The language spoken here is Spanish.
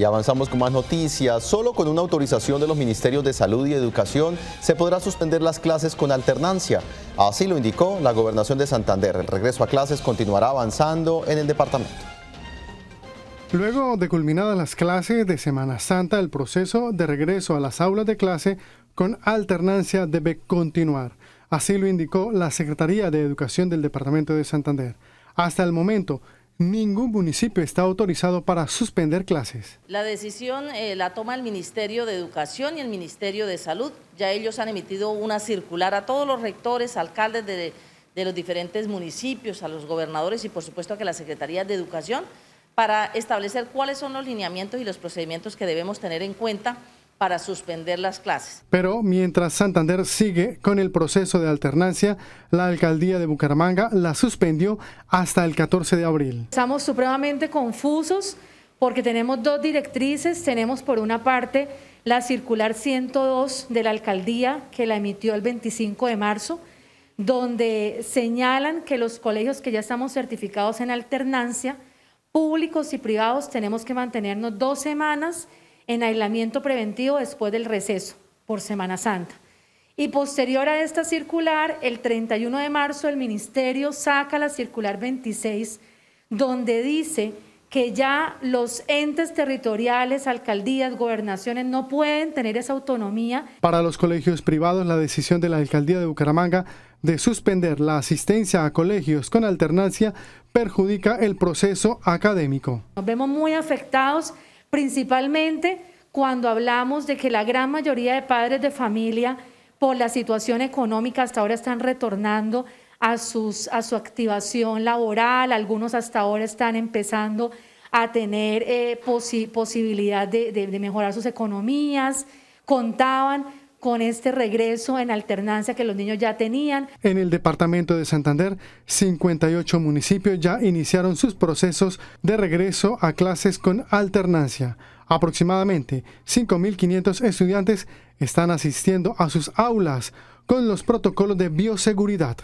Y avanzamos con más noticias. Solo con una autorización de los Ministerios de Salud y Educación se podrá suspender las clases con alternancia. Así lo indicó la Gobernación de Santander. El regreso a clases continuará avanzando en el departamento. Luego de culminadas las clases de Semana Santa, el proceso de regreso a las aulas de clase con alternancia debe continuar. Así lo indicó la Secretaría de Educación del Departamento de Santander. Hasta el momento, ningún municipio está autorizado para suspender clases. La decisión eh, la toma el Ministerio de Educación y el Ministerio de Salud. Ya ellos han emitido una circular a todos los rectores, alcaldes de, los diferentes municipios, a los gobernadores y por supuesto a que la Secretaría de Educación para establecer cuáles son los lineamientos y los procedimientos que debemos tener en cuenta para suspender las clases. Pero mientras Santander sigue con el proceso de alternancia, la alcaldía de Bucaramanga la suspendió hasta el 14 de abril. Estamos supremamente confusos porque tenemos dos directrices. Tenemos por una parte la circular 102 de la alcaldía que la emitió el 25 de marzo, donde señalan que los colegios que ya estamos certificados en alternancia, públicos y privados, tenemos que mantenernos dos semanas en aislamiento preventivo después del receso por Semana Santa. Y posterior a esta circular, el 31 de marzo, el ministerio saca la circular 26, donde dice que ya los entes territoriales, alcaldías, gobernaciones no pueden tener esa autonomía. Para los colegios privados, la decisión de la alcaldía de Bucaramanga de suspender la asistencia a colegios con alternancia perjudica el proceso académico. Nos vemos muy afectados principalmente cuando hablamos de que la gran mayoría de padres de familia por la situación económica hasta ahora están retornando a, su activación laboral, algunos hasta ahora están empezando a tener eh, posibilidad de mejorar sus economías, contaban con este regreso en alternancia que los niños ya tenían. En el departamento de Santander, 58 municipios ya iniciaron sus procesos de regreso a clases con alternancia. Aproximadamente 5.500 estudiantes están asistiendo a sus aulas con los protocolos de bioseguridad.